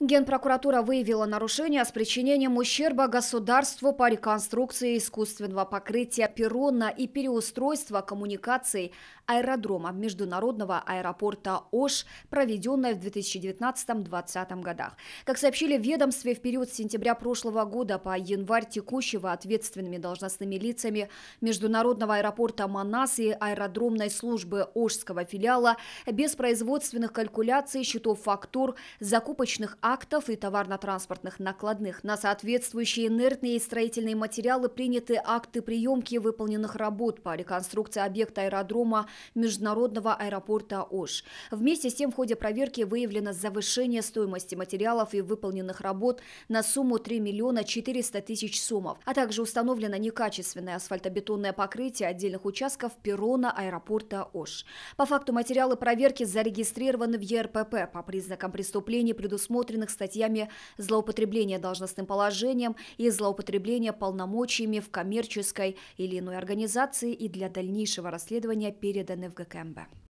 Генпрокуратура выявила нарушение с причинением ущерба государству по реконструкции искусственного покрытия перрона и переустройства коммуникаций аэродрома Международного аэропорта ОШ, проведенное в 2019-2020 годах. Как сообщили в ведомстве, в период с сентября прошлого года по январь текущего ответственными должностными лицами Международного аэропорта Манас и аэродромной службы Ошского филиала без производственных калькуляций счетов фактур закупочных актов и товарно-транспортных накладных. На соответствующие инертные и строительные материалы приняты акты приемки выполненных работ по реконструкции объекта аэродрома Международного аэропорта ОШ. Вместе с тем в ходе проверки выявлено завышение стоимости материалов и выполненных работ на сумму 3 миллиона 400 тысяч сумов, а также установлено некачественное асфальтобетонное покрытие отдельных участков перрона аэропорта ОШ. По факту материалы проверки зарегистрированы в ЕРПП. По признакам преступлений предусмотрены установленных статьями злоупотребления должностным положением и злоупотребления полномочиями в коммерческой или иной организации и для дальнейшего расследования переданы в ГКМБ.